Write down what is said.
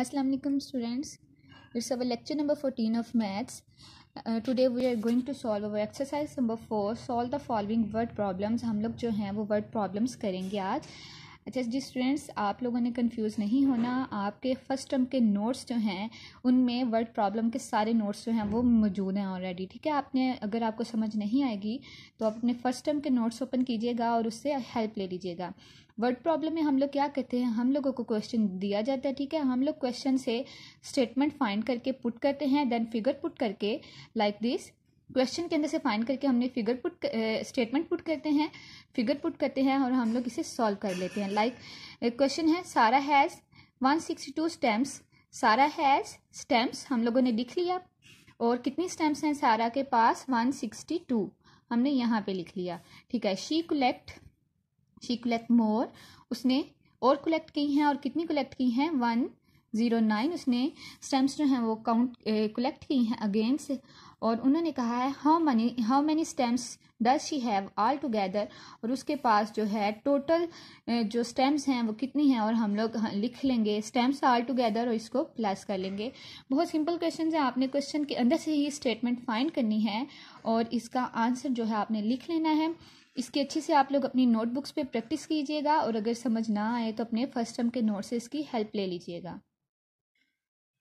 Assalamu alaikum students. It's our lecture number 14 of maths. Uh, today we are going to solve our exercise number 4 solve the following word problems. हम लोग जो हैं वो word problems करेंगे आज अच्छा जी students आप लोगों ने कंफ्यूज नहीं होना आपके फर्स्ट टर्म के नोट्स जो हैं उनमें वर्ड प्रॉब्लम के सारे नोट्स जो हैं वो मौजूद हैं ऑलरेडी ठीक है आपने अगर आपको समझ नहीं आएगी तो आप अपने फर्स्ट टर्म के नोट्स ओपन कीजिएगा और उससे हेल्प ले लीजिएगा वर्ड प्रॉब्लम में हम लोग क्या कहते हैं हम लोगों को क्वेश्चन दिया जाता है ठीक है हम लोग क्वेश्चन से स्टेटमेंट फाइंड करके पुट करते हैं देन फिगर पुट करके लाइक दिस क्वेश्चन के अंदर से फाइंड करके हमने फिगर पुट स्टेटमेंट पुट करते हैं फिगर पुट करते हैं और हम लोग इसे सॉल्व कर लेते हैं लाइक like, क्वेश्चन है Sarah has one sixty two stamps Sarah has stamps हम लोगों ने लिख लिया और कितनी स्टेम्स हैं सारा के पास वन सिक्सटी टू हमने यहाँ पे लिख लिया ठीक है she collect she collect more उसने और कलेक्ट की हैं और कितनी कलेक्ट की हैं वन ज़ीरो नाइन उसने स्टैम्प्स जो हैं वो काउंट कलेक्ट की हैं अगेंस्ट और उन्होंने कहा है how money how many stamps does she have all together और उसके पास जो है टोटल जो स्टैम्प्स हैं वो कितनी हैं और हम लोग लिख लेंगे स्टैम्प्स ऑल टुगेदर और इसको प्लस कर लेंगे बहुत सिंपल क्वेश्चन है आपने क्वेश्चन के अंदर से ही स्टेटमेंट फाइंड करनी है और इसका आंसर जो है आपने लिख लेना है इसकी अच्छे से आप लोग अपनी नोटबुक्स पे प्रैक्टिस कीजिएगा और अगर समझ ना आए तो अपने फर्स्ट टर्म के नोट से इसकी हेल्प ले लीजिएगा